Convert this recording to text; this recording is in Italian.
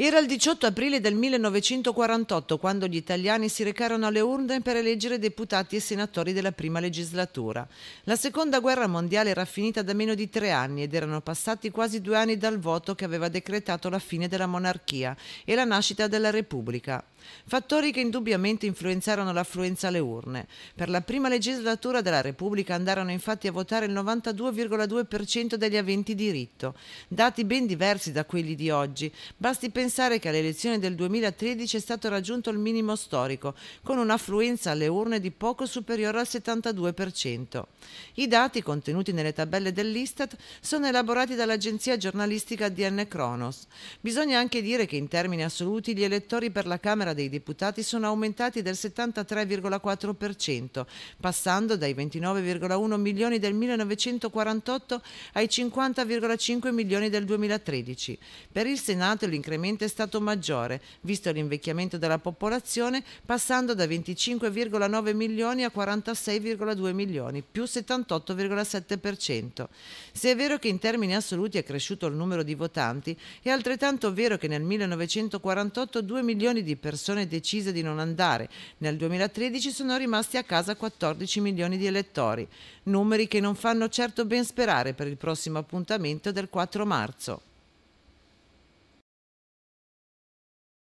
Era il 18 aprile del 1948 quando gli italiani si recarono alle urne per eleggere deputati e senatori della prima legislatura. La seconda guerra mondiale era finita da meno di tre anni ed erano passati quasi due anni dal voto che aveva decretato la fine della monarchia e la nascita della Repubblica. Fattori che indubbiamente influenzarono l'affluenza alle urne. Per la prima legislatura della Repubblica andarono infatti a votare il 92,2% degli aventi diritto, dati ben diversi da quelli di oggi. Basti pensare pensare che alle elezioni del 2013 è stato raggiunto il minimo storico, con un'affluenza alle urne di poco superiore al 72%. I dati contenuti nelle tabelle dell'Istat sono elaborati dall'agenzia giornalistica DN Kronos. Bisogna anche dire che in termini assoluti gli elettori per la Camera dei Deputati sono aumentati del 73,4%, passando dai 29,1 milioni del 1948 ai 50,5 milioni del 2013. Per il Senato l'incremento recentemente è stato maggiore, visto l'invecchiamento della popolazione, passando da 25,9 milioni a 46,2 milioni, più 78,7%. Se è vero che in termini assoluti è cresciuto il numero di votanti, è altrettanto vero che nel 1948 2 milioni di persone decise di non andare, nel 2013 sono rimasti a casa 14 milioni di elettori, numeri che non fanno certo ben sperare per il prossimo appuntamento del 4 marzo.